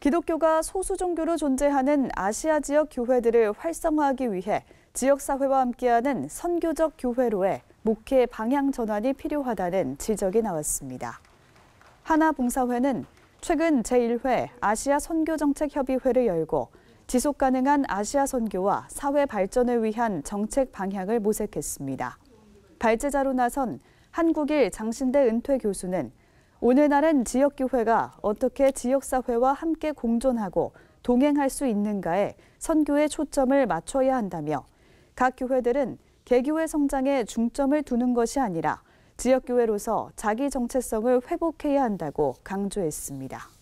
기독교가 소수 종교로 존재하는 아시아 지역 교회들을 활성화하기 위해 지역 사회와 함께하는 선교적 교회로의 목회 방향 전환이 필요하다는 지적이 나왔습니다. 하나 봉사회는 최근 제1회 아시아 선교정책협의회를 열고 지속 가능한 아시아 선교와 사회 발전을 위한 정책 방향을 모색했습니다. 발제자로 나선 한국일 장신대 은퇴 교수는 오늘날은 지역교회가 어떻게 지역사회와 함께 공존하고 동행할 수 있는가에 선교의 초점을 맞춰야 한다며 각 교회들은 개교회 성장에 중점을 두는 것이 아니라 지역교회로서 자기 정체성을 회복해야 한다고 강조했습니다.